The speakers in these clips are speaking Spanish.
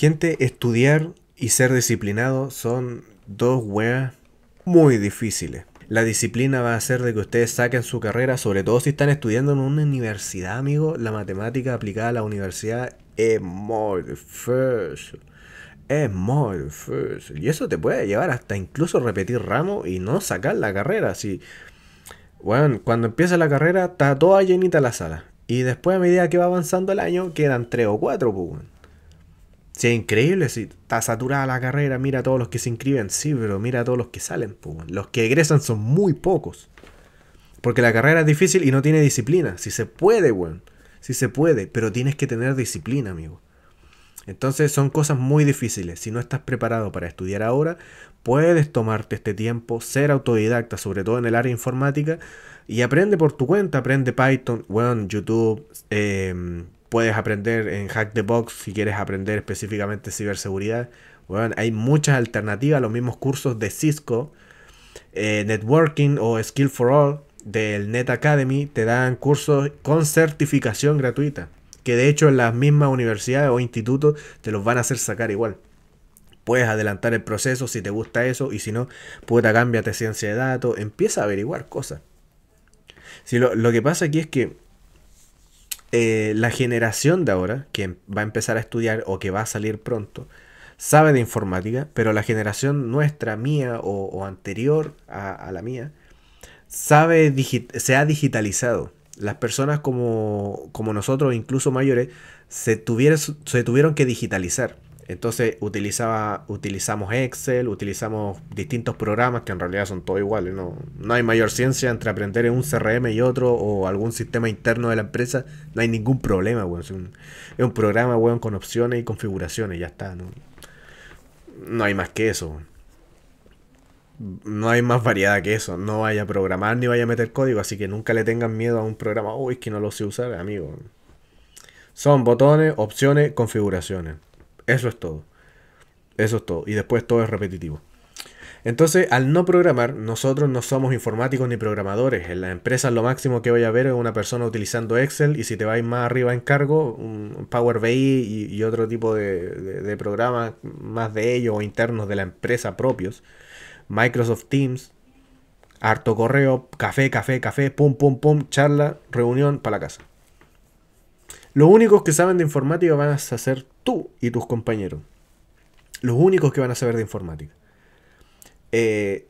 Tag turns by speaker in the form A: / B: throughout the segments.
A: Gente, estudiar y ser disciplinado son dos weas muy difíciles. La disciplina va a ser de que ustedes saquen su carrera, sobre todo si están estudiando en una universidad, amigo. La matemática aplicada a la universidad es muy difícil. Es muy difícil. Y eso te puede llevar hasta incluso repetir ramos y no sacar la carrera. Si, bueno, cuando empieza la carrera está toda llenita la sala. Y después a medida que va avanzando el año quedan tres o cuatro, pues, si es increíble, si está saturada la carrera, mira a todos los que se inscriben, sí, pero mira a todos los que salen. los que egresan son muy pocos. Porque la carrera es difícil y no tiene disciplina. Si se puede, weón. Si se puede, pero tienes que tener disciplina, amigo. Entonces son cosas muy difíciles. Si no estás preparado para estudiar ahora, puedes tomarte este tiempo, ser autodidacta, sobre todo en el área informática, y aprende por tu cuenta, aprende Python, weón, YouTube, eh, puedes aprender en Hack the Box si quieres aprender específicamente ciberseguridad. hay muchas alternativas, los mismos cursos de Cisco, eh, Networking o Skill for All del Net Academy te dan cursos con certificación gratuita, que de hecho en las mismas universidades o institutos te los van a hacer sacar igual. Puedes adelantar el proceso si te gusta eso y si no, puta, cámbiate ciencia de datos, empieza a averiguar cosas. Si lo que pasa aquí es que eh, la generación de ahora, que va a empezar a estudiar o que va a salir pronto, sabe de informática, pero la generación nuestra, mía o, anterior a, la mía, sabe se ha digitalizado. Las personas como, como nosotros, incluso mayores, se se tuvieron que digitalizar. Entonces utilizaba, utilizamos Excel, utilizamos distintos programas que en realidad son todos iguales. No, hay mayor ciencia entre aprender en un CRM y otro o algún sistema interno de la empresa. No hay ningún problema, weón. Es un, programa, weón, con opciones y configuraciones. Ya está, ¿no? hay más que eso. No hay más variedad que eso. No vaya a programar ni vaya a meter código. Así que nunca le tengan miedo a un programa. Uy, es que no lo sé usar, amigo. Son botones, opciones, configuraciones. Eso es todo. Eso es todo. Y después todo es repetitivo. Entonces, al no programar, nosotros no somos informáticos ni programadores. En las empresas lo máximo que vaya a ver es una persona utilizando Excel y si te vais más arriba en cargo, un Power BI y, otro tipo de, de programas más de ellos o internos de la empresa propios. Microsoft Teams, harto correo, café, café, café, pum, pum, pum, charla, reunión para la casa. Los únicos que saben de informática van a ser tú y tus compañeros. Los únicos que van a saber de informática. Eh,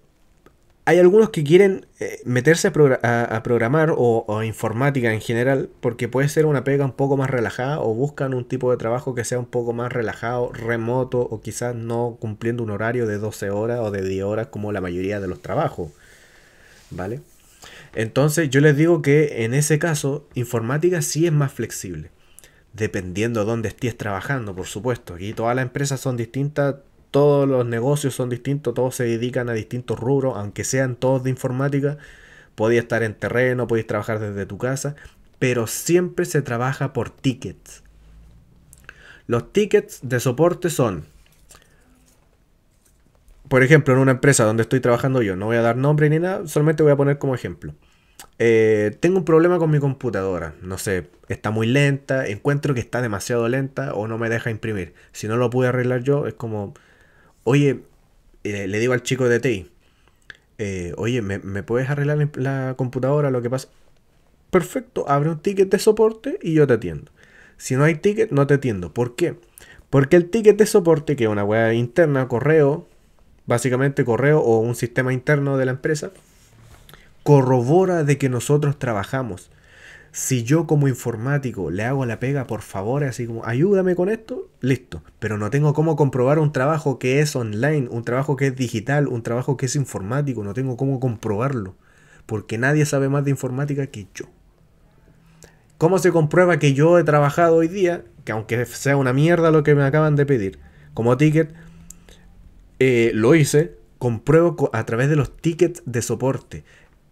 A: hay algunos que quieren eh, meterse a, programar o, informática en general porque puede ser una pega un poco más relajada o buscan un tipo de trabajo que sea un poco más relajado, remoto o quizás no cumpliendo un horario de 12 horas o de 10 horas como la mayoría de los trabajos. ¿Vale? Entonces yo les digo que en ese caso informática sí es más flexible dependiendo de dónde estés trabajando, por supuesto. Aquí todas las empresas son distintas, todos los negocios son distintos, todos se dedican a distintos rubros, aunque sean todos de informática. Podéis estar en terreno, podéis trabajar desde tu casa, pero siempre se trabaja por tickets. Los tickets de soporte son, por ejemplo, en una empresa donde estoy trabajando yo, no voy a dar nombre ni nada, solamente voy a poner como ejemplo. Eh, tengo un problema con mi computadora. No sé, está muy lenta, encuentro que está demasiado lenta o no me deja imprimir. Si no lo pude arreglar yo, es como, oye, eh, le digo al chico de TI, eh, oye, ¿me, puedes arreglar la computadora? Lo que pasa. Perfecto, abre un ticket de soporte y yo te atiendo. Si no hay ticket, no te atiendo. ¿Por qué? Porque el ticket de soporte, que es una web interna, correo, básicamente correo o un sistema interno de la empresa, corrobora de que nosotros trabajamos. Si yo como informático le hago la pega, por favor, así como, ayúdame con esto, listo. Pero no tengo cómo comprobar un trabajo que es online, un trabajo que es digital, un trabajo que es informático, no tengo cómo comprobarlo. Porque nadie sabe más de informática que yo. ¿Cómo se comprueba que yo he trabajado hoy día? Que aunque sea una mierda lo que me acaban de pedir, como ticket, eh, lo hice, compruebo a través de los tickets de soporte.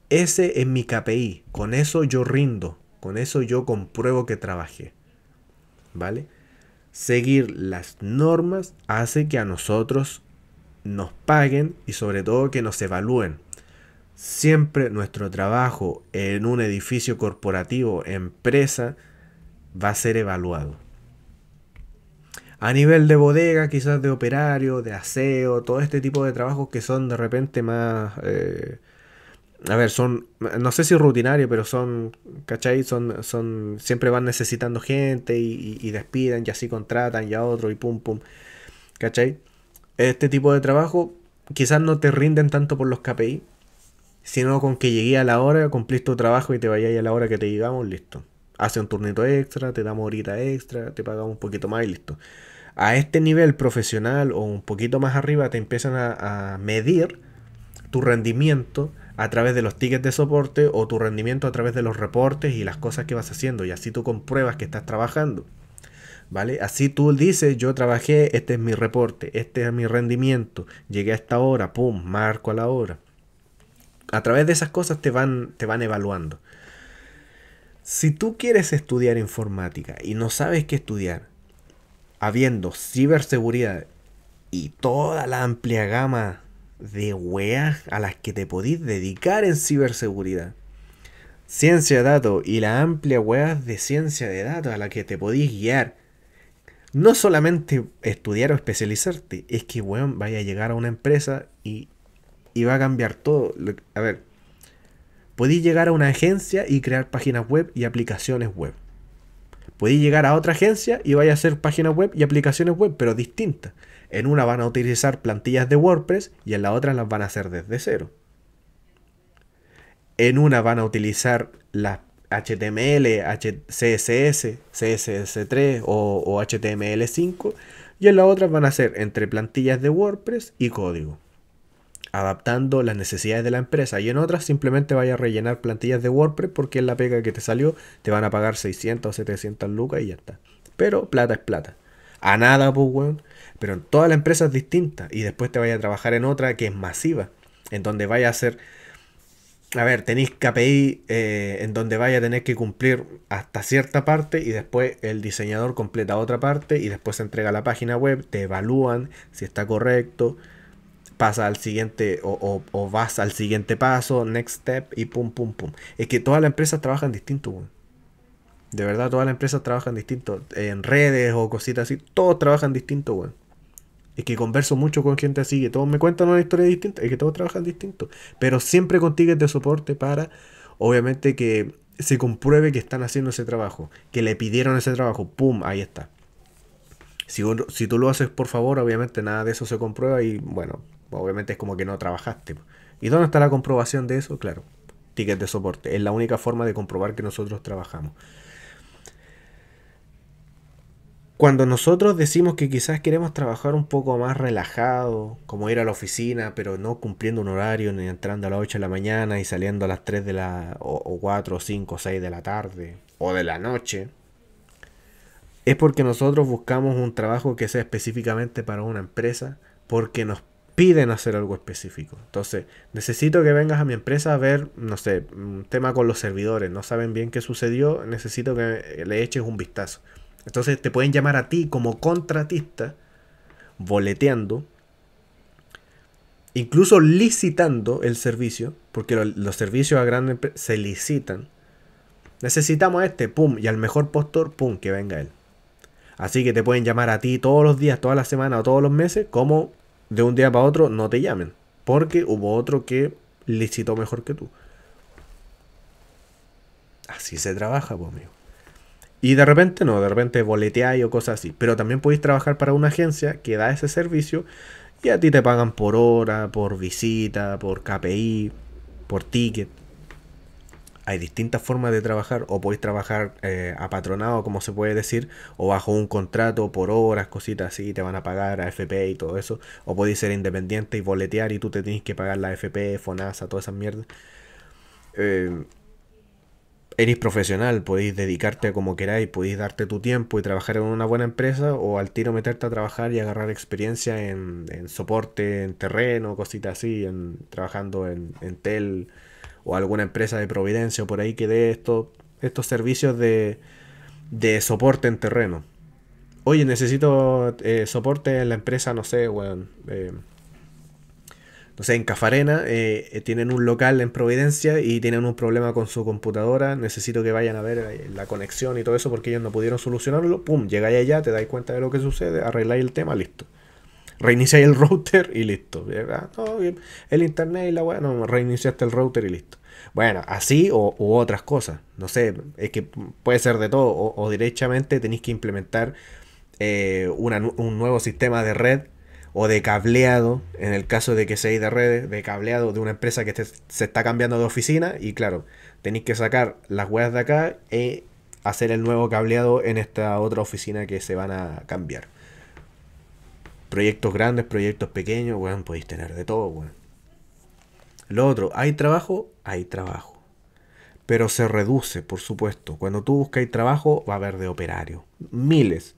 A: Ese es mi KPI. Con eso yo rindo. Con eso yo compruebo que trabajé. ¿Vale? Seguir las normas hace que a nosotros nos paguen y sobre todo que nos evalúen. Siempre nuestro trabajo en un edificio corporativo, empresa, va a ser evaluado. A nivel de bodega, quizás de operario, de aseo, todo este tipo de trabajos que son de repente más eh, a ver, son, no sé si rutinario, pero son, ¿cachai? Son, son, siempre van necesitando gente y, y, despiden y así contratan y a otro y pum, pum, ¿cachai? Este tipo de trabajo quizás no te rinden tanto por los KPI, sino con que llegué a la hora, cumplís tu trabajo y te vayáis a la hora que te llegamos, listo. Hace un turnito extra, te damos horita extra, te pagamos un poquito más y listo. A este nivel profesional o un poquito más arriba te empiezan a medir tu rendimiento a través de los tickets de soporte o tu rendimiento a través de los reportes y las cosas que vas haciendo. Y así tú compruebas que estás trabajando. ¿Vale? Así tú dices, yo trabajé, este es mi reporte, este es mi rendimiento, llegué a esta hora, pum, marco a la hora. A través de esas cosas te van, te van evaluando. Si tú quieres estudiar informática y no sabes qué estudiar, habiendo ciberseguridad y toda la amplia gama de weas a las que te podís dedicar en ciberseguridad. Ciencia de datos y la amplia web de ciencia de datos a la que te podís guiar. No solamente estudiar o especializarte, es que weón vaya a llegar a una empresa y, y va a cambiar todo. A ver, podéis llegar a una agencia y crear páginas web y aplicaciones web. Podéis llegar a otra agencia y vaya a hacer páginas web y aplicaciones web, pero distintas. En una van a utilizar plantillas de WordPress y en la otra las van a hacer desde cero. En una van a utilizar las HTML, CSS, CSS3 o, HTML5 y en la otra van a ser entre plantillas de WordPress y código adaptando las necesidades de la empresa y en otras simplemente vaya a rellenar plantillas de WordPress porque es la pega que te salió, te van a pagar 600 o 700 lucas y ya está. Pero plata es plata. A nada, pues, weón. Pero en toda la empresa es distinta y después te vaya a trabajar en otra que es masiva, en donde vaya a ser... A ver, tenéis KPI eh, en donde vaya a tener que cumplir hasta cierta parte y después el diseñador completa otra parte y después se entrega la página web, te evalúan si está correcto, pasa al siguiente o, vas al siguiente paso, next step y pum, pum, pum. Es que todas las empresas trabajan distinto, weón. De verdad, todas las empresas trabajan distinto. En redes o cositas así, todos trabajan distinto, güey es que converso mucho con gente así, que todos me cuentan una historia distinta, es que todos trabajan distinto, pero siempre con tickets de soporte para, obviamente, que se compruebe que están haciendo ese trabajo, que le pidieron ese trabajo, ¡pum! Ahí está. Si, si tú lo haces por favor, obviamente nada de eso se comprueba y bueno, obviamente es como que no trabajaste. ¿Y dónde está la comprobación de eso? Claro, tickets de soporte. Es la única forma de comprobar que nosotros trabajamos. Cuando nosotros decimos que quizás queremos trabajar un poco más relajado, como ir a la oficina, pero no cumpliendo un horario, ni entrando a las 8 de la mañana y saliendo a las 3 de la, o, o 5 o 6 de la tarde, o de la noche, es porque nosotros buscamos un trabajo que sea específicamente para una empresa, porque nos piden hacer algo específico. Entonces, necesito que vengas a mi empresa a ver, no sé, un tema con los servidores, no saben bien qué sucedió, necesito que le eches un vistazo entonces te pueden llamar a ti como contratista, boleteando, incluso licitando el servicio, porque los servicios a grandes empresas se licitan. Necesitamos a este, pum, y al mejor postor, pum, que venga él. Así que te pueden llamar a ti todos los días, todas las semanas o todos los meses, como de un día para otro no te llamen, porque hubo otro que licitó mejor que tú. Así se trabaja, pues, amigo. Y de repente no, de repente boleteáis o cosas así. Pero también podéis trabajar para una agencia que da ese servicio y a ti te pagan por hora, por visita, por KPI, por ticket. Hay distintas formas de trabajar o podéis trabajar eh, apatronado, como se puede decir, o bajo un contrato por horas, cositas así, te van a pagar a FP y todo eso. O podéis ser independiente y boletear y tú te tienes que pagar la AFP, FONASA, todas esas mierdas. Eh, eres profesional, podéis dedicarte como queráis, podéis darte tu tiempo y trabajar en una buena empresa o al tiro meterte a trabajar y agarrar experiencia en, soporte, en terreno, cositas así, en, trabajando en, TEL o alguna empresa de Providencia o por ahí que dé esto, estos servicios de, soporte en terreno. Oye, necesito eh, soporte en la empresa, no sé, weón. Eh, no sé, en Cafarena, eh, eh, tienen un local en Providencia y tienen un problema con su computadora, necesito que vayan a ver eh, la conexión y todo eso porque ellos no pudieron solucionarlo, pum, llegáis allá, te dais cuenta de lo que sucede, arregláis el tema, listo. Reiniciáis el router y listo. No, el internet y la web, no, reiniciaste el router y listo. Bueno, así o, u otras cosas. No sé, es que puede ser de todo. O, directamente tenéis que implementar un nuevo sistema de red o de cableado, en el caso de que seáis de redes, de cableado de una empresa que se está cambiando de oficina y claro, tenéis que sacar las weas de acá y hacer el nuevo cableado en esta otra oficina que se van a cambiar. Proyectos grandes, proyectos pequeños, bueno, podéis tener de todo, bueno Lo otro, ¿hay trabajo? Hay trabajo. Pero se reduce, por supuesto. Cuando tú buscas trabajo, va a haber de operario. Miles.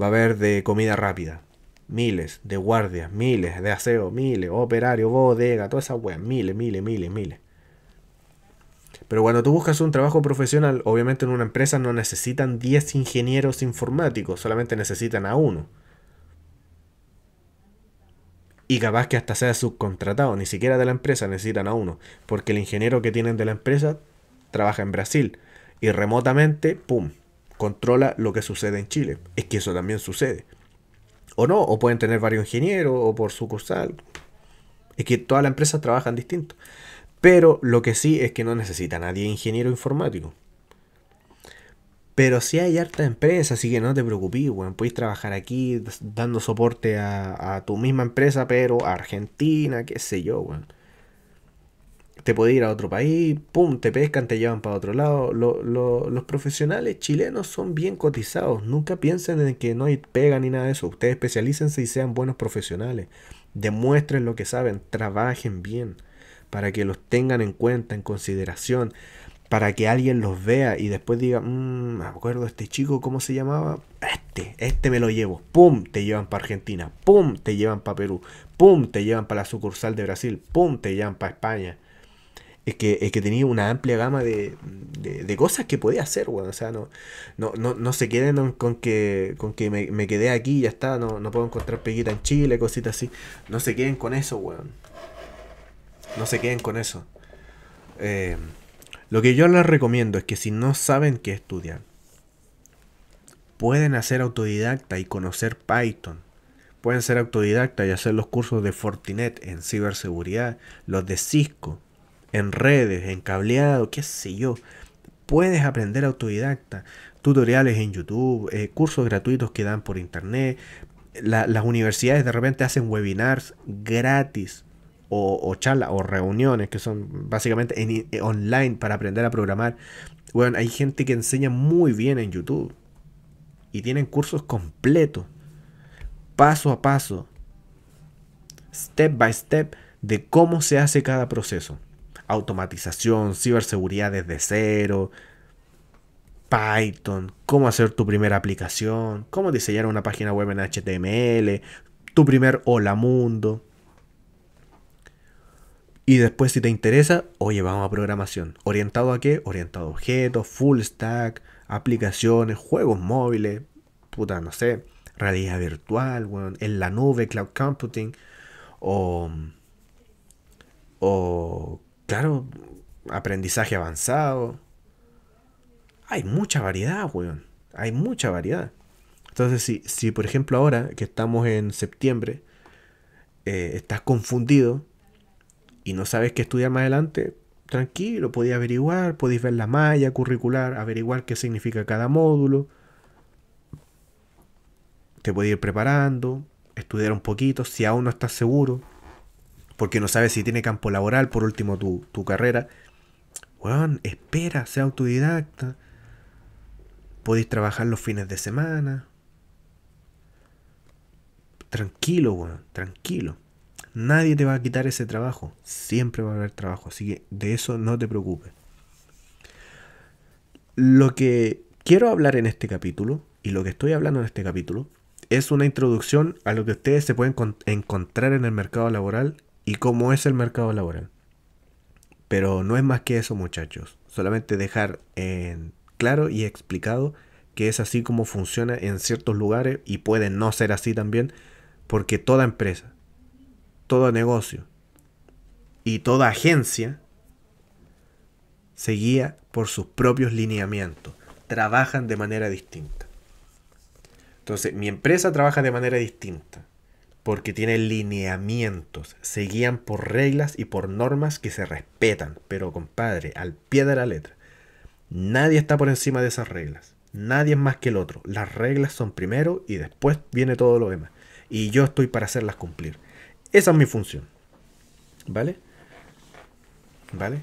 A: Va a haber de comida rápida miles de guardias, miles de aseo, miles, operario, bodega, todas esa weas, miles, miles, miles, miles. Pero cuando tú buscas un trabajo profesional, obviamente en una empresa no necesitan 10 ingenieros informáticos, solamente necesitan a uno. Y capaz que hasta sea subcontratado, ni siquiera de la empresa necesitan a uno, porque el ingeniero que tienen de la empresa trabaja en Brasil y remotamente, ¡pum!, controla lo que sucede en Chile. Es que eso también sucede. O no, o pueden tener varios ingenieros, o por sucursal. Es que todas las empresas trabajan distinto. Pero lo que sí es que no necesita nadie ingeniero informático. Pero sí hay harta empresa, así que no te preocupes, weón. Puedes trabajar aquí dando soporte a, a, tu misma empresa, pero Argentina, qué sé yo, weón te puede ir a otro país, pum, te pescan, te llevan para otro lado. los profesionales chilenos son bien cotizados, nunca piensen en que no hay pega ni nada de eso. Ustedes especialícense y sean buenos profesionales, demuestren lo que saben, trabajen bien para que los tengan en cuenta, en consideración, para que alguien los vea y después diga, mmm, me acuerdo de este chico, ¿cómo se llamaba? Este, este me lo llevo, pum, te llevan para Argentina, pum, te llevan para Perú, pum, te llevan para la sucursal de Brasil, pum, te llevan para España es que, es que tenía una amplia gama de, de, cosas que podía hacer, weón. O sea, no, no, se queden con que, con que me, me quedé aquí y ya está, no, puedo encontrar peguita en Chile, cositas así. No se queden con eso, weón. No se queden con eso. Eh, lo que yo les recomiendo es que si no saben qué estudiar, pueden hacer autodidacta y conocer Python. Pueden ser autodidacta y hacer los cursos de Fortinet en ciberseguridad, los de Cisco en redes, en cableado, qué sé yo. Puedes aprender autodidacta, tutoriales en YouTube, eh, cursos gratuitos que dan por internet. las universidades de repente hacen webinars gratis o, charlas o reuniones que son básicamente eh, online para aprender a programar. Bueno, hay gente que enseña muy bien en YouTube y tienen cursos completos, paso a paso, step by step, de cómo se hace cada proceso automatización, ciberseguridad desde cero, Python, cómo hacer tu primera aplicación, cómo diseñar una página web en HTML, tu primer hola mundo. Y después si te interesa, oye, vamos a programación. ¿Orientado a qué? Orientado a objetos, full stack, aplicaciones, juegos móviles, puta, no sé, realidad virtual, bueno, en la nube, cloud computing, o, o Claro, aprendizaje avanzado. Hay mucha variedad, weón. Hay mucha variedad. Entonces, si, si por ejemplo ahora que estamos en septiembre, eh, estás confundido y no sabes qué estudiar más adelante, tranquilo, podéis averiguar, podéis ver la malla curricular, averiguar qué significa cada módulo. Te podéis ir preparando, estudiar un poquito, si aún no estás seguro porque no sabes si tiene campo laboral, por último tu, tu carrera. Weón, espera, sea autodidacta. Podéis trabajar los fines de semana. Tranquilo, weón, tranquilo. Nadie te va a quitar ese trabajo. Siempre va a haber trabajo. Así que de eso no te preocupes. Lo que quiero hablar en este capítulo, y lo que estoy hablando en este capítulo, es una introducción a lo que ustedes se pueden encontrar en el mercado laboral y cómo es el mercado laboral. Pero no es más que eso muchachos, solamente dejar en claro y explicado que es así como funciona en ciertos lugares y puede no ser así también, porque toda empresa, todo negocio y toda agencia se guía por sus propios lineamientos, trabajan de manera distinta. Entonces, mi empresa trabaja de manera distinta porque tiene lineamientos, se guían por reglas y por normas que se respetan, pero compadre, al pie de la letra. Nadie está por encima de esas reglas, nadie es más que el otro, las reglas son primero y después viene todo lo demás, y yo estoy para hacerlas cumplir. Esa es mi función, ¿vale? ¿Vale?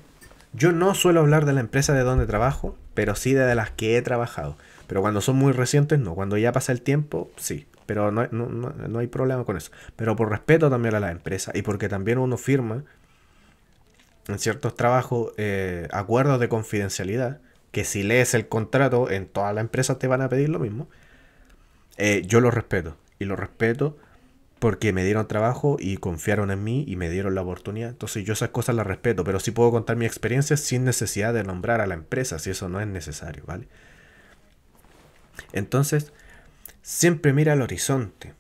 A: Yo no suelo hablar de la empresa de donde trabajo, pero sí de las que he trabajado. Pero cuando son muy recientes, no. Cuando ya pasa el tiempo, sí. Pero no, hay problema con eso. Pero por respeto también a la empresa y porque también uno firma en ciertos trabajos eh, acuerdos de confidencialidad, que si lees el contrato, en todas la empresa te van a pedir lo mismo. Eh, yo lo respeto y lo respeto porque me dieron trabajo y confiaron en mí y me dieron la oportunidad. Entonces yo esas cosas las respeto, pero sí puedo contar mi experiencia sin necesidad de nombrar a la empresa, si eso no es necesario, ¿vale? Entonces, siempre mira al horizonte.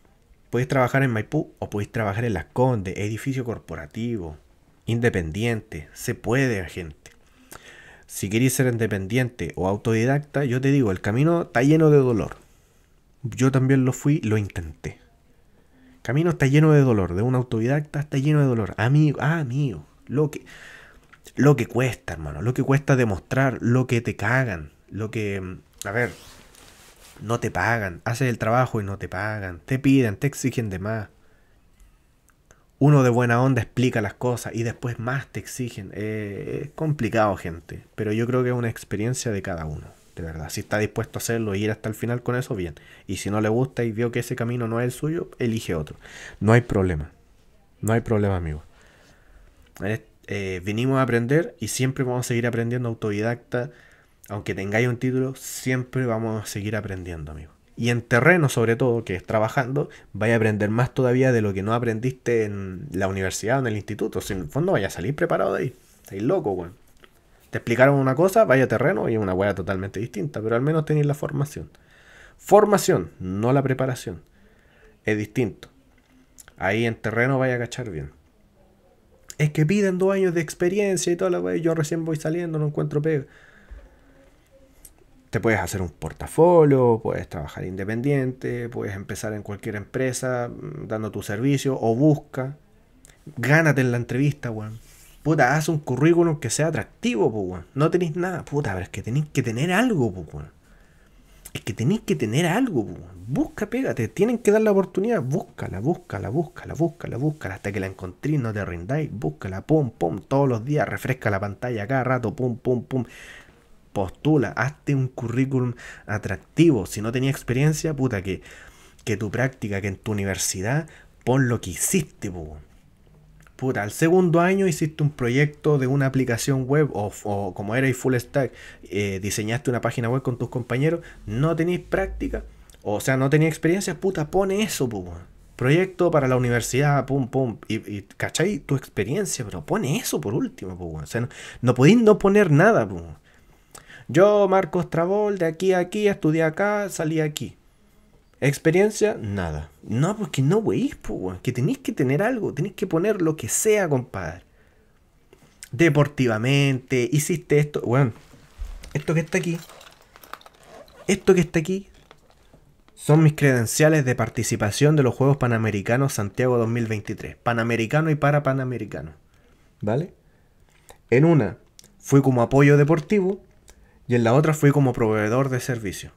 A: Puedes trabajar en Maipú o puedes trabajar en Las Condes, edificio corporativo, independiente. Se puede, gente. Si queréis ser independiente o autodidacta, yo te digo, el camino está lleno de dolor. Yo también lo fui, lo intenté. camino está lleno de dolor, de un autodidacta está lleno de dolor. Amigo, ah, amigo, lo que lo que cuesta, hermano, lo que cuesta demostrar, lo que te cagan, lo que, a ver, no te pagan, haces el trabajo y no te pagan, te piden, te exigen de más. Uno de buena onda explica las cosas y después más te exigen. Eh, es complicado, gente, pero yo creo que es una experiencia de cada uno, de verdad. Si está dispuesto a hacerlo y ir hasta el final con eso, bien. Y si no le gusta y vio que ese camino no es el suyo, elige otro. No hay problema, no hay problema, amigo. Eh, eh, vinimos a aprender y siempre vamos a seguir aprendiendo autodidacta aunque tengáis un título, siempre vamos a seguir aprendiendo, amigos. Y en terreno, sobre todo, que es trabajando, vais a aprender más todavía de lo que no aprendiste en la universidad o en el instituto. en el fondo vaya a salir preparado de ahí. Estáis loco, weón. Te explicaron una cosa, vaya a terreno y es una weá totalmente distinta, pero al menos tenéis la formación. Formación, no la preparación. Es distinto. Ahí en terreno vaya a cachar bien. Es que piden dos años de experiencia y toda la weá. Yo recién voy saliendo, no encuentro pega te puedes hacer un portafolio, puedes trabajar independiente, puedes empezar en cualquier empresa mm, dando tu servicio o busca. Gánate en la entrevista, weón. Puta, haz un currículum que sea atractivo, weón. No tenéis nada. Puta, pero es que tenéis que tener algo, weón. Es que tenéis que tener algo, weón. Busca, pégate. Tienen que dar la oportunidad. Búscala, búscala, búscala, búscala, búscala. Hasta que la encontréis, no te rindáis. Búscala, pum, pum. Todos los días refresca la pantalla cada rato, pum, pum, pum postula, hazte un currículum atractivo. Si no tenías experiencia, puta, que, que tu práctica, que en tu universidad, pon lo que hiciste, Puta, al segundo año hiciste un proyecto de una aplicación web o, como era y full stack, eh, diseñaste una página web con tus compañeros, no tenéis práctica, o sea, no tenía experiencia, puta, pone eso, Proyecto para la universidad, pum, pum. Y, y ¿cachai? Tu experiencia, pero pone eso por último, puta. O sea, no, podís no poner nada, puta. Yo, Marcos Trabol, de aquí a aquí, estudié acá, salí aquí. Experiencia, nada. No, porque no, güey, pues, que pues, tenéis que tener algo, tenéis que poner lo que sea, compadre. Deportivamente, hiciste esto, esto que está aquí, esto que está aquí, son mis credenciales de participación de los Juegos Panamericanos Santiago 2023. Panamericano y para Panamericano. ¿Vale? En una, fui como apoyo deportivo en la otra fui como proveedor de servicio.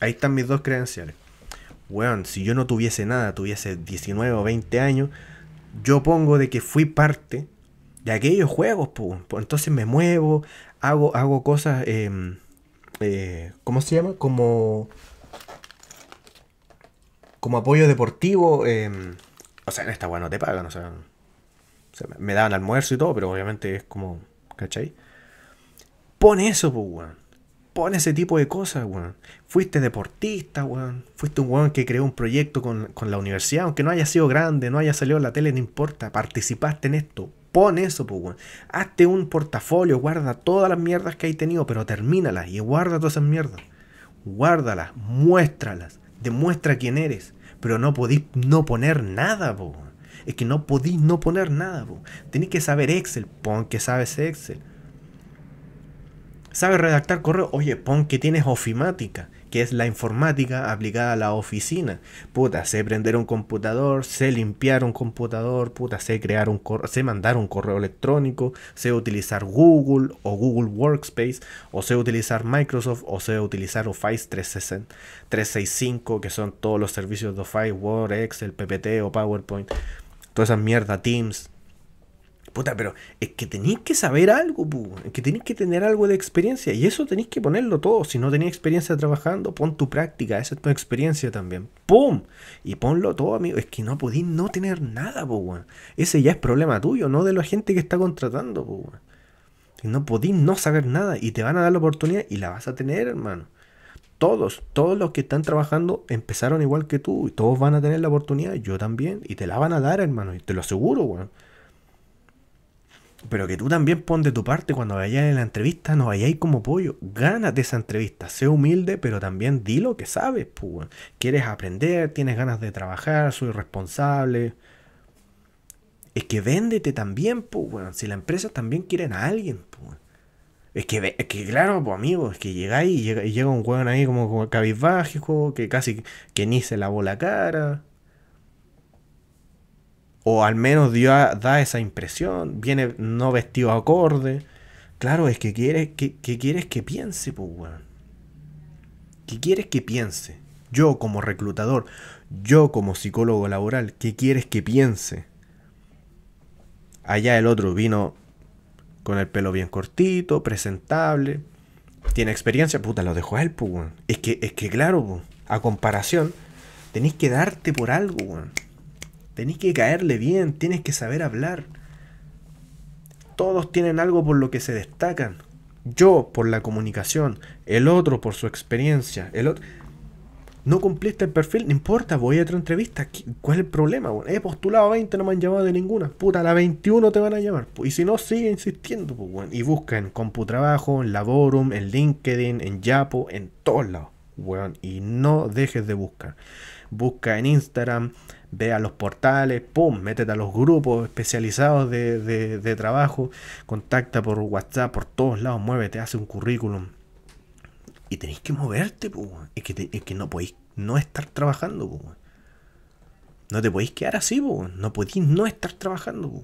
A: Ahí están mis dos credenciales. Weón, si yo no tuviese nada, tuviese 19 o 20 años, yo pongo de que fui parte de aquellos juegos, pues. Entonces me muevo, hago, hago cosas, em, eh, ¿cómo se llama? Como, como apoyo deportivo. Em, o sea, en esta weón no te pagan, o sea, me daban almuerzo y todo, pero obviamente es como, ¿cachai? Pon eso, pues, weón. Pon ese tipo de cosas, weón. Fuiste deportista, weón. Fuiste un weón que creó un proyecto con, la universidad, aunque no haya sido grande, no haya salido a la tele, no importa. Participaste en esto. Pon eso, pues, weón. Hazte un portafolio, guarda todas las mierdas que hay tenido, pero termínalas y guarda todas esas mierdas. Guárdalas, muéstralas, demuestra quién eres, pero no podís no poner nada, po. Es que no podís no poner nada, pues. Tenés que saber Excel, pon que sabes Excel ¿Sabe redactar correo? Oye, pon que tienes ofimática, que es la informática aplicada a la oficina. Puta, sé prender un computador, sé limpiar un computador, puta, sé crear un correo, mandar un correo electrónico, sé utilizar Google o Google Workspace, o sé utilizar Microsoft, o sé utilizar Office 365, que son todos los servicios de Office, Word, Excel, PPT o PowerPoint. Todas esas mierda, Teams, Puta, pero es que tenéis que saber algo, es que tenéis que tener algo de experiencia y eso tenéis que ponerlo todo. Si no tenéis experiencia trabajando, pon tu práctica, esa es tu experiencia también. ¡Pum! Y ponlo todo, amigo. Es que no podéis no tener nada, pues, Ese ya es problema tuyo, no de la gente que está contratando, pues, No podéis no saber nada y te van a dar la oportunidad y la vas a tener, hermano. Todos, todos los que están trabajando empezaron igual que tú y todos van a tener la oportunidad, yo también, y te la van a dar, hermano, y te lo aseguro, weón. Pero que tú también pon tu parte cuando vayáis en la entrevista, no vayáis como pollo. Gánate esa entrevista, sé humilde, pero también di lo que sabes, pues. Quieres aprender, tienes ganas de trabajar, soy responsable. Es que véndete también, pues, bueno. Si la empresa también quieren a alguien, pues. Es que, que claro, pues amigo, es que llegáis y llega, un weón ahí como, como cabizbajo, que casi que ni se lavó la cara o al menos dio da esa impresión, viene no vestido acorde. Claro, es que quieres que, quieres que piense, pues, weón. ¿Qué quieres que piense? Yo como reclutador, yo como psicólogo laboral, ¿qué quieres que piense? Allá el otro vino con el pelo bien cortito, presentable, tiene experiencia, puta, lo dejó a él, pues, Es que, es que claro, a comparación, tenéis que darte por algo, weón. Tenés que caerle bien, tienes que saber hablar. Todos tienen algo por lo que se destacan. Yo por la comunicación, el otro por su experiencia, el otro... No cumpliste el perfil, no importa, voy a otra entrevista. ¿Cuál es el problema? he postulado a 20, no me han llamado de ninguna. Puta, a la 21 te van a llamar. Y si no, sigue insistiendo. Y busca en CompuTrabajo, en Laborum, en LinkedIn, en Yapo, en todos lados. Bueno, y no dejes de buscar. Busca en Instagram, ve a los portales, pum, métete a los grupos especializados de, trabajo, contacta por WhatsApp, por todos lados, muévete, hace un currículum. Y tenéis que moverte, pues. Es que, no podéis no estar trabajando, pues. No te podéis quedar así, pues. No podéis no estar trabajando,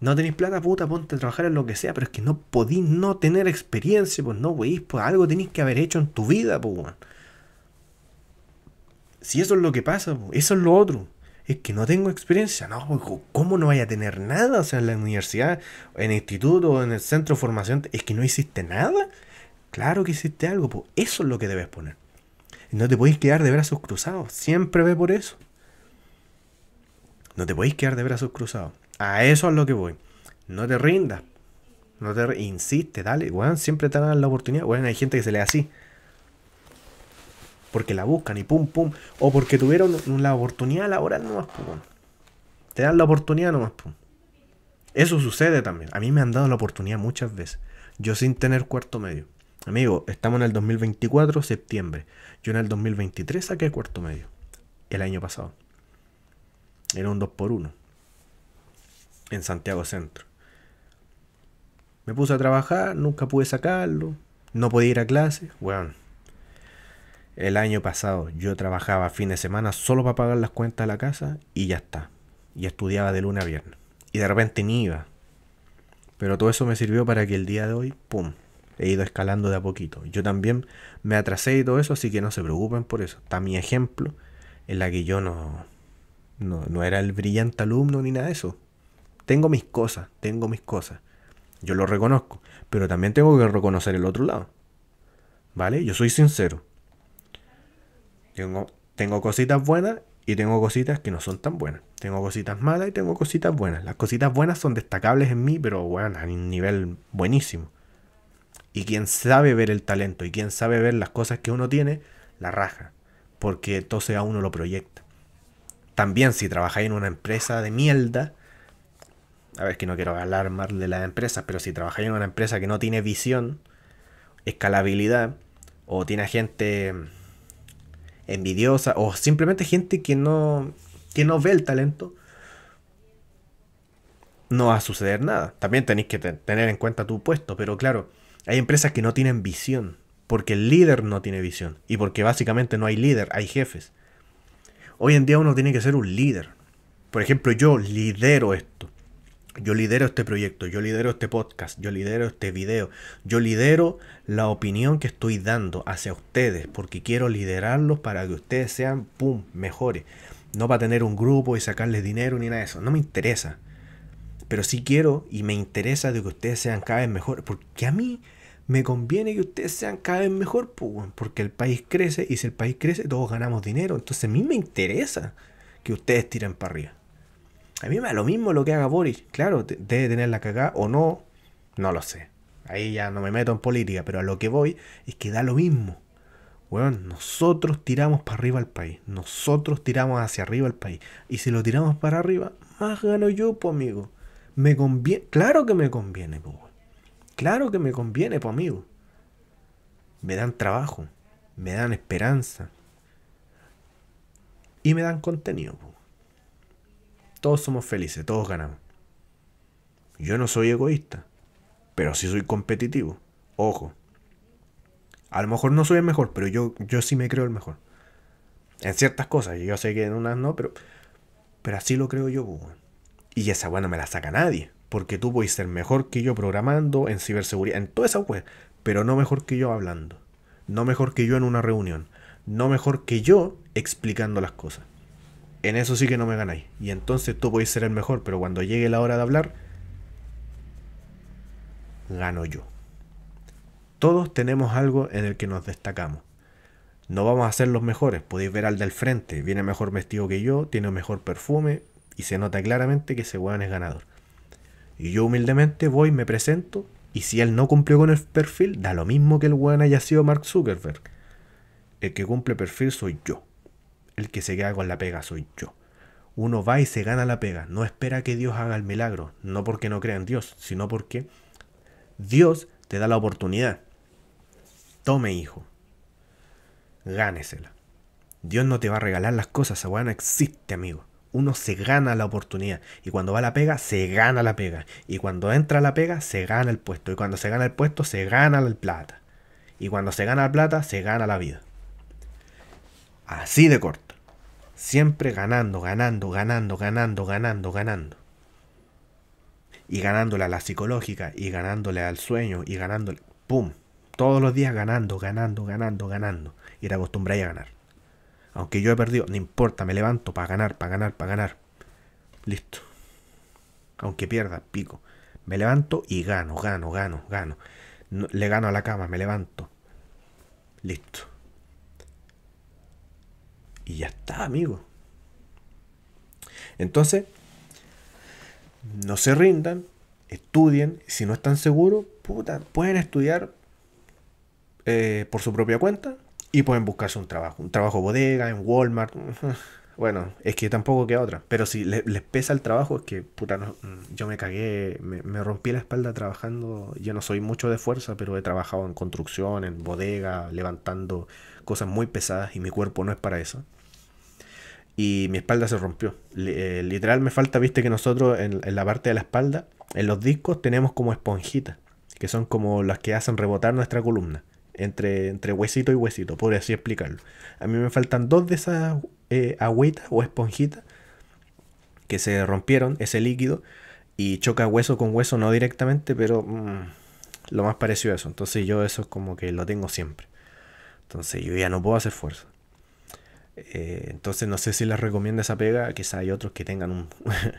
A: No tenéis plata, puta, ponte a trabajar en lo que sea, pero es que no podéis no tener experiencia, pues no podéis, pues algo tenéis que haber hecho en tu vida, pues. Si eso es lo que pasa, eso es lo otro. Es que no tengo experiencia. No, hijo, ¿cómo no vaya a tener nada? O sea, en la universidad, en el instituto, en el centro de formación, es que no hiciste nada. Claro que hiciste algo, pues eso es lo que debes poner. No te podéis quedar de brazos cruzados. Siempre ve por eso. No te podéis quedar de brazos cruzados. A eso es lo que voy. No te rindas. No te insiste, dale, siempre te dan la oportunidad. bueno hay gente que se le así porque la buscan y pum, pum, o porque tuvieron la oportunidad laboral nomás, pum. Te dan la oportunidad nomás, pum. Eso sucede también. A mí me han dado la oportunidad muchas veces. Yo sin tener cuarto medio. Amigo, estamos en el 2024, septiembre. Yo en el 2023 saqué cuarto medio. El año pasado. Era un 2x1. En Santiago Centro. Me puse a trabajar, nunca pude sacarlo. No podía ir a clase. Weón, bueno, el año pasado yo trabajaba fin de semana solo para pagar las cuentas de la casa y ya está. Y estudiaba de lunes a viernes. Y de repente ni iba. Pero todo eso me sirvió para que el día de hoy, ¡pum! He ido escalando de a poquito. Yo también me atrasé y todo eso, así que no se preocupen por eso. Está mi ejemplo en la que yo no, no, no era el brillante alumno ni nada de eso. Tengo mis cosas, tengo mis cosas. Yo lo reconozco, pero también tengo que reconocer el otro lado. ¿Vale? Yo soy sincero tengo, cositas buenas y tengo cositas que no son tan buenas. Tengo cositas malas y tengo cositas buenas. Las cositas buenas son destacables en mí, pero bueno, a un nivel buenísimo. Y quien sabe ver el talento y quien sabe ver las cosas que uno tiene, la raja. Porque entonces a uno lo proyecta. También si trabajáis en una empresa de mierda, a ver que no quiero hablar mal de las empresas, pero si trabajáis en una empresa que no tiene visión, escalabilidad, o tiene gente envidiosa o simplemente gente que no, que no ve el talento, no va a suceder nada. También tenéis que tener en cuenta tu puesto, pero claro, hay empresas que no tienen visión, porque el líder no tiene visión y porque básicamente no hay líder, hay jefes. Hoy en día uno tiene que ser un líder. Por ejemplo, yo lidero esto. Yo lidero este proyecto, yo lidero este podcast, yo lidero este video, yo lidero la opinión que estoy dando hacia ustedes porque quiero liderarlos para que ustedes sean, ¡pum!, mejores. No para tener un grupo y sacarles dinero ni nada de eso, no me interesa. Pero sí quiero y me interesa de que ustedes sean cada vez mejores porque a mí me conviene que ustedes sean cada vez mejor pues, porque el país crece y si el país crece todos ganamos dinero. Entonces a mí me interesa que ustedes tiren para arriba. A mí me da lo mismo lo que haga Boris. Claro, debe tener la cagada o no, no lo sé. Ahí ya no me meto en política, pero a lo que voy es que da lo mismo. Bueno, nosotros tiramos para arriba al país. Nosotros tiramos hacia arriba al país. Y si lo tiramos para arriba, más gano yo, pues amigo. Me conviene. Claro que me conviene, pues. Claro que me conviene, pues amigo. Me dan trabajo. Me dan esperanza. Y me dan contenido, pues. Todos somos felices, todos ganamos. Yo no soy egoísta, pero sí soy competitivo. Ojo. A lo mejor no soy el mejor, pero yo, yo sí me creo el mejor. En ciertas cosas, yo sé que en unas no, pero, pero así lo creo yo. Pues, y esa no me la saca nadie, porque tú puedes ser mejor que yo programando, en ciberseguridad, en toda esa web, pero no mejor que yo hablando, no mejor que yo en una reunión, no mejor que yo explicando las cosas. En eso sí que no me ganáis. Y entonces tú podéis ser el mejor, pero cuando llegue la hora de hablar, gano yo. Todos tenemos algo en el que nos destacamos. No vamos a ser los mejores, podéis ver al del frente, viene mejor vestido que yo, tiene mejor perfume y se nota claramente que ese weón es ganador. Y yo humildemente voy, me presento y si él no cumplió con el perfil, da lo mismo que el weón haya sido Mark Zuckerberg. El que cumple perfil soy yo. El que se queda con la pega soy yo. Uno va y se gana la pega. No espera que Dios haga el milagro. No porque no crea en Dios, sino porque Dios te da la oportunidad. Tome, hijo. Gánesela. Dios no te va a regalar las cosas. Esa existe, amigo. Uno se gana la oportunidad. Y cuando va a la pega, se gana la pega. Y cuando entra a la pega, se gana el puesto. Y cuando se gana el puesto, se gana la plata. Y cuando se gana la plata, se gana la vida. Así de corto. Siempre ganando, ganando, ganando, ganando, ganando, ganando. Y ganándole a la psicológica, y ganándole al sueño, y ganándole... ¡Pum! Todos los días ganando, ganando, ganando, ganando. Y te acostumbré a ganar. Aunque yo he perdido, no importa, me levanto para ganar, para ganar, para ganar. Listo. Aunque pierda, pico. Me levanto y gano, gano, gano, gano. le gano a la cama, me levanto. Listo. Y ya está, amigo. Entonces, no se rindan, estudien. Si no están seguros, puta, pueden estudiar eh, por su propia cuenta y pueden buscarse un trabajo. Un trabajo bodega, en Walmart. Bueno, es que tampoco queda otra. Pero si les pesa el trabajo, es que, puta, mm, yo me cagué, me, me, rompí la espalda trabajando. Yo no soy mucho de fuerza, pero he trabajado en construcción, en bodega, levantando cosas muy pesadas y mi cuerpo no es para eso y mi espalda se rompió. Eh, literal me falta, viste que nosotros en, la parte de la espalda, en los discos tenemos como esponjitas, que son como las que hacen rebotar nuestra columna, entre, huesito y huesito, por así explicarlo. A mí me faltan dos de esas eh, agüitas o esponjitas que se rompieron, ese líquido, y choca hueso con hueso, no directamente, pero mm, lo más parecido a eso. Entonces yo eso es como que lo tengo siempre. Entonces yo ya no puedo hacer fuerza. Eh, entonces no sé si les recomiendo esa pega, quizá hay otros que tengan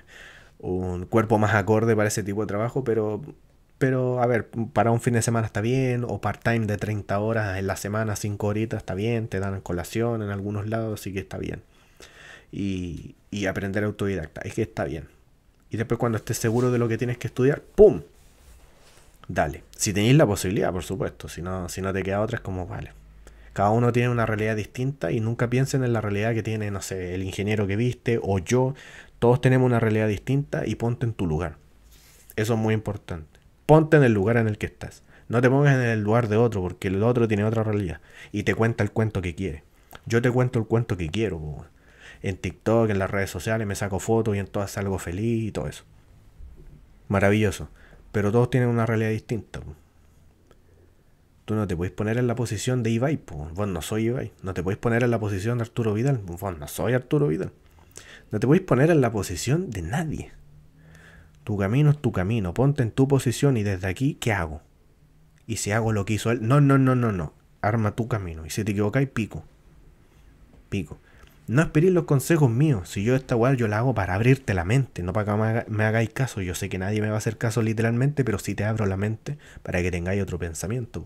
A: un, cuerpo más acorde para ese tipo de trabajo, pero, pero a ver, para un fin de semana está bien, o part-time de 30 horas en la semana, 5 horitas está bien, te dan colación en algunos lados, así que está bien. Y, y aprender autodidacta, es que está bien. Y después cuando estés seguro de lo que tienes que estudiar, ¡pum! Dale. Si tenéis la posibilidad, por supuesto. Si no, si no te queda otra, es como, vale, cada uno tiene una realidad distinta y nunca piensen en la realidad que tiene, no sé, el ingeniero que viste o yo. Todos tenemos una realidad distinta y ponte en tu lugar. Eso es muy importante. Ponte en el lugar en el que estás. No te pongas en el lugar de otro porque el otro tiene otra realidad y te cuenta el cuento que quiere. Yo te cuento el cuento que quiero. En TikTok, en las redes sociales, me saco fotos y en todas salgo feliz y todo eso. Maravilloso. Pero todos tienen una realidad distinta tú no te puedes poner en la posición de Ibai, pues vos no soy Ibai, no te puedes poner en la posición de Arturo Vidal, vos no soy Arturo Vidal, no te puedes poner en la posición de nadie. Tu camino es tu camino, ponte en tu posición y desde aquí, ¿qué hago? Y si hago lo que hizo él, no, no, no, no, no, arma tu camino y si te equivocas, pico, pico. No esperéis los consejos míos. Si yo esta weá yo la hago para abrirte la mente, no para que me, hagáis caso. Yo sé que nadie me va a hacer caso literalmente, pero si te abro la mente para que tengáis otro pensamiento,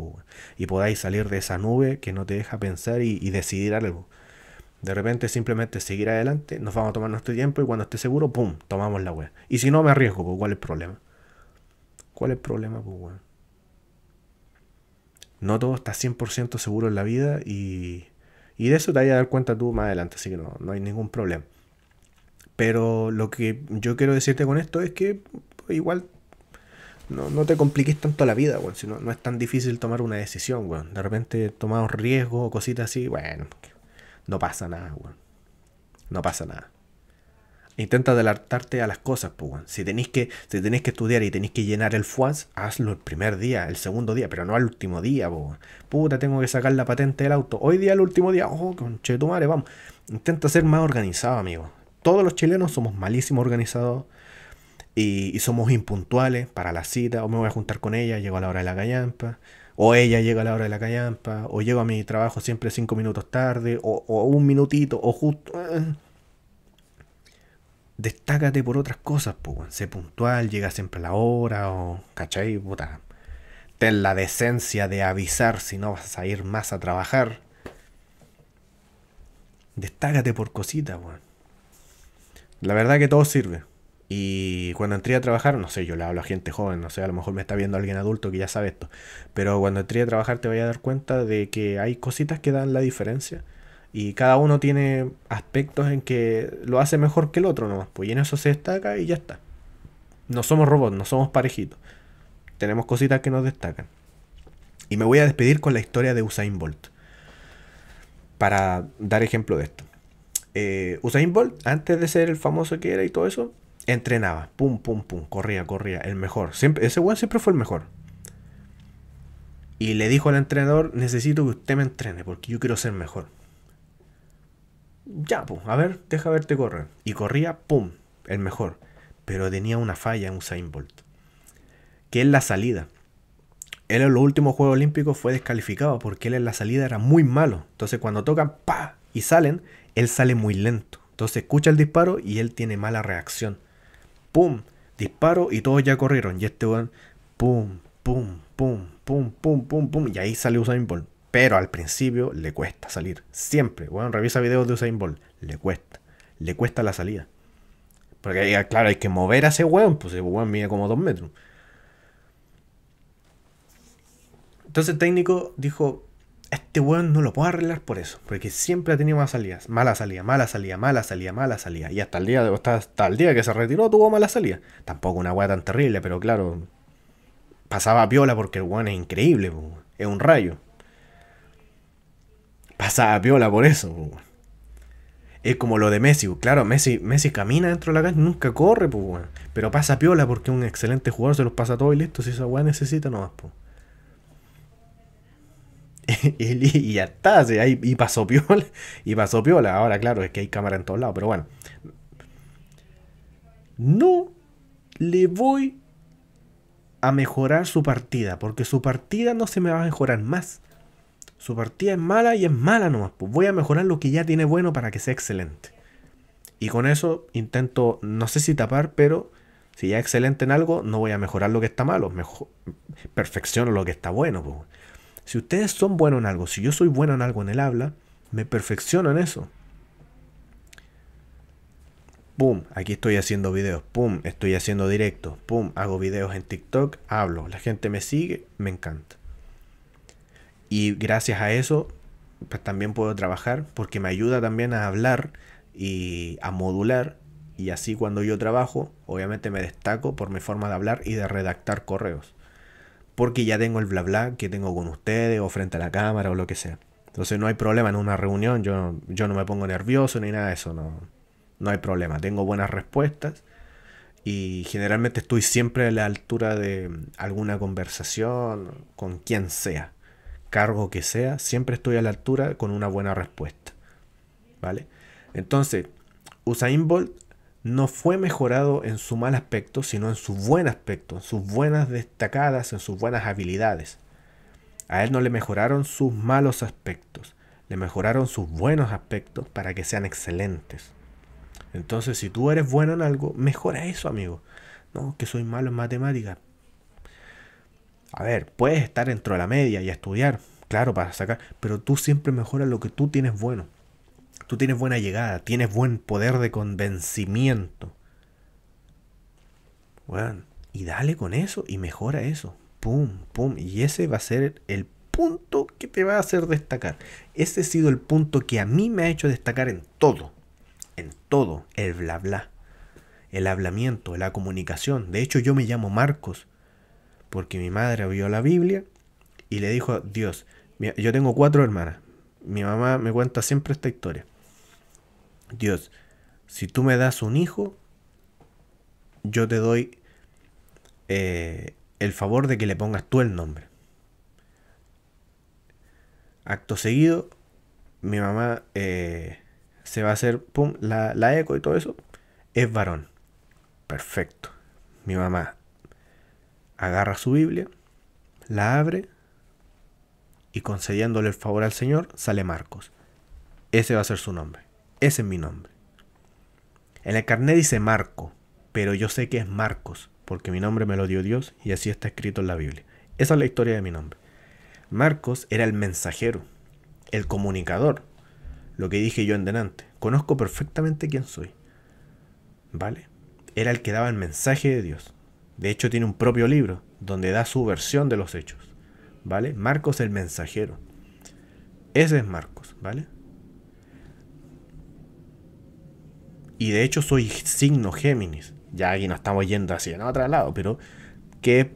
A: Y podáis salir de esa nube que no te deja pensar y, decidir algo. De repente simplemente seguir adelante, nos vamos a tomar nuestro tiempo y cuando esté seguro, ¡pum! Tomamos la weá. Y si no, me arriesgo, ¿cuál es el problema? ¿Cuál es el problema, No todo está 100% seguro en la vida y y de eso te vas a dar cuenta tú más adelante, así que no, hay ningún problema. Pero lo que yo quiero decirte con esto es que pues, igual no, te compliques tanto la vida, weón. Si no, no es tan difícil tomar una decisión, weón. De repente un riesgos o cositas así, bueno, no pasa nada, weón. No pasa nada. Intenta adelantarte a las cosas, pues, Si tenéis que, tenés que estudiar y tenéis que llenar el FUAS, hazlo el primer día, el segundo día, pero no al último día, pues. Puta, tengo que sacar la patente del auto. Hoy día, el último día, oh, conche tu madre, vamos. Intenta ser más organizado, amigo. Todos los chilenos somos malísimos organizados y, somos impuntuales para la cita. O me voy a juntar con ella, llego a la hora de la gallampa. O ella llega a la hora de la callampa. O llego a mi trabajo siempre cinco minutos tarde. O, un minutito. O justo. Eh, destácate por otras cosas, pues, sé puntual, llega siempre a la hora, o, ¿cachai? Puta, ten la decencia de avisar si no vas a ir más a trabajar. Destácate por cositas, weón. La verdad que todo sirve. Y cuando entré a trabajar, no sé, yo le hablo a gente joven, no sé, a lo mejor me está viendo alguien adulto que ya sabe esto. Pero cuando entré a trabajar te voy a dar cuenta de que hay cositas que dan la diferencia y cada uno tiene aspectos en que lo hace mejor que el otro nomás. Pues en eso se destaca y ya está. No somos robots, no somos parejitos. Tenemos cositas que nos destacan. Y me voy a despedir con la historia de Usain Bolt. Para dar ejemplo de esto. Eh, Usain Bolt, antes de ser el famoso que era y todo eso, entrenaba. Pum, pum, pum. Corría, corría. El mejor. ese weón siempre fue el mejor. Y le dijo al entrenador, necesito que usted me entrene porque yo quiero ser mejor ya, pues, a ver, deja verte correr. Y corría, pum, el mejor. Pero tenía una falla en Usain Bolt, que es la salida. Él en los últimos Juegos Olímpicos fue descalificado porque él en la salida era muy malo. Entonces cuando tocan, pa, y salen, él sale muy lento. Entonces escucha el disparo y él tiene mala reacción. Pum, disparo y todos ya corrieron. Y este weón, pum, pum, pum, pum, pum, pum, pum, y ahí sale Usain Bolt. Pero al principio le cuesta salir. Siempre. Bueno, revisa videos de Usain Bolt. Le cuesta. Le cuesta la salida. Porque, eh, claro, hay que mover a ese weón. Pues ese weón mide como dos metros. Entonces el técnico dijo, este weón no lo puedo arreglar por eso, porque siempre ha tenido malas salidas, mala salida, mala salida, mala salida, mala salida. Y hasta el día, hasta, el día que se retiró tuvo mala salida. Tampoco una weá tan terrible, pero claro, pasaba piola porque el weón es increíble, es un rayo pasaba piola por eso. Es como lo de Messi, claro, Messi, Messi camina dentro de la cancha, nunca corre, pero pasa piola porque un excelente jugador se los pasa todo y listo, si esa weá necesita nomás. Pues. y, ya está, y pasó piola, y pasó piola. Ahora, claro, es que hay cámara en todos lados, pero bueno. No le voy a mejorar su partida, porque su partida no se me va a mejorar más. Su partida es mala y es mala nomás. Pues. voy a mejorar lo que ya tiene bueno para que sea excelente. Y con eso intento, no sé si tapar, pero si ya es excelente en algo, no voy a mejorar lo que está malo. Mejor, perfecciono lo que está bueno. Pues. Si ustedes son buenos en algo, si yo soy bueno en algo en el habla, me perfecciono en eso. Pum, aquí estoy haciendo videos. Pum, estoy haciendo directos. Pum, hago videos en TikTok, hablo. La gente me sigue, me encanta. Y gracias a eso, pues también puedo trabajar porque me ayuda también a hablar y a modular. Y así cuando yo trabajo, obviamente me destaco por mi forma de hablar y de redactar correos. Porque ya tengo el bla bla que tengo con ustedes o frente a la cámara o lo que sea. Entonces no hay problema en una reunión, yo, yo no me pongo nervioso ni nada de eso, no, no hay problema. Tengo buenas respuestas y generalmente estoy siempre a la altura de alguna conversación con quien sea cargo que sea, siempre estoy a la altura con una buena respuesta. ¿Vale? Entonces, Usain Bolt no fue mejorado en su mal aspecto, sino en su buen aspecto, en sus buenas destacadas, en sus buenas habilidades. A él no le mejoraron sus malos aspectos, le mejoraron sus buenos aspectos para que sean excelentes. Entonces, si tú eres bueno en algo, mejora eso, amigo. No, que soy malo en matemáticas, a ver, puedes estar dentro de la media y estudiar, claro, para sacar, pero tú siempre mejoras lo que tú tienes bueno. Tú tienes buena llegada, tienes buen poder de convencimiento. Bueno, y dale con eso y mejora eso. Pum, pum. Y ese va a ser el punto que te va a hacer destacar. Ese ha sido el punto que a mí me ha hecho destacar en todo. En todo. El bla bla. El hablamiento, la comunicación. De hecho, yo me llamo Marcos porque mi madre vio la Biblia y le dijo, Dios, yo tengo cuatro hermanas, mi mamá me cuenta siempre esta historia. Dios, si tú me das un hijo, yo te doy eh, el favor de que le pongas tú el nombre. Acto seguido, mi mamá eh, se va a hacer pum, la, la eco y todo eso. Es varón. Perfecto. Mi mamá agarra su Biblia, la abre y concediéndole el favor al Señor sale Marcos. Ese va a ser su nombre. Ese es mi nombre. En el carnet dice Marco, pero yo sé que es Marcos, porque mi nombre me lo dio Dios y así está escrito en la Biblia. Esa es la historia de mi nombre. Marcos era el mensajero, el comunicador, lo que dije yo en delante. Conozco perfectamente quién soy. ¿Vale? Era el que daba el mensaje de Dios. De hecho, tiene un propio libro donde da su versión de los hechos. ¿Vale? Marcos el mensajero. Ese es Marcos, ¿vale? Y de hecho soy signo Géminis. Ya aquí no estamos yendo hacia en otro lado, pero que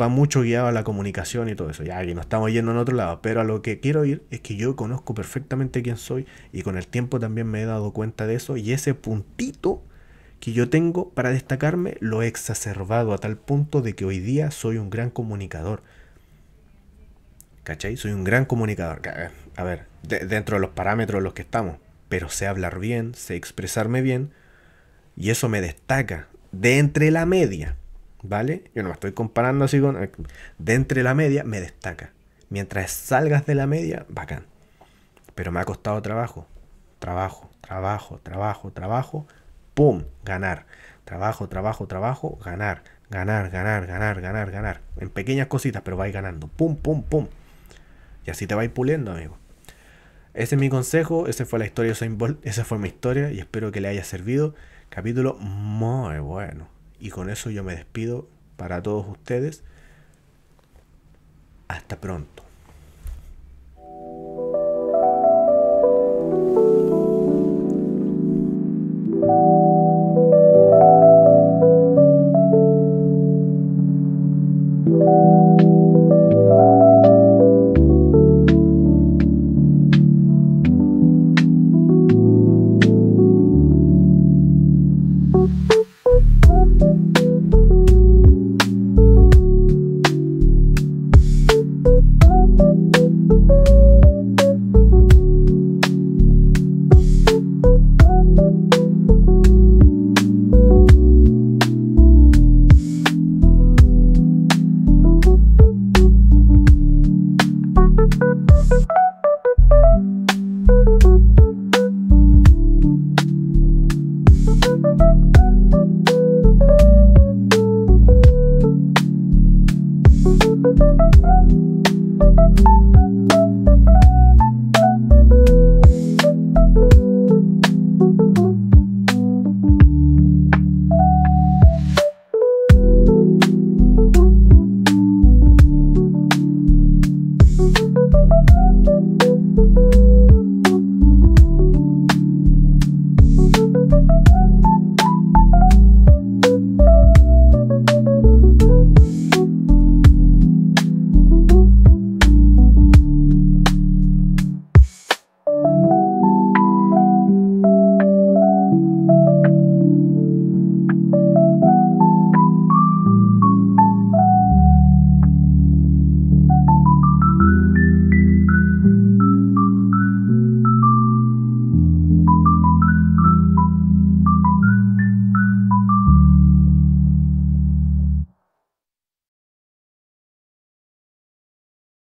A: va mucho guiado a la comunicación y todo eso. Ya aquí no estamos yendo en otro lado, pero a lo que quiero ir es que yo conozco perfectamente quién soy y con el tiempo también me he dado cuenta de eso y ese puntito que yo tengo para destacarme lo exacerbado a tal punto de que hoy día soy un gran comunicador. ¿Cachai? Soy un gran comunicador. Eh, a ver, dentro de los parámetros en los que estamos. Pero sé hablar bien, sé expresarme bien. Y eso me destaca de entre la media. ¿Vale? Yo no me estoy comparando así con... Eh, de entre la media me destaca. Mientras salgas de la media, bacán. Pero me ha costado trabajo. Trabajo, trabajo, trabajo, trabajo ¡Pum! Ganar. Trabajo, trabajo, trabajo, ganar. Ganar, ganar, ganar, ganar, ganar. En pequeñas cositas, pero vais ganando. ¡Pum, pum, pum! Y así te vais puliendo, amigo. Ese es mi consejo, esa fue la historia de Saint esa fue mi historia y espero que le haya servido. Capítulo muy bueno. Y con eso yo me despido para todos ustedes. Hasta pronto. thank you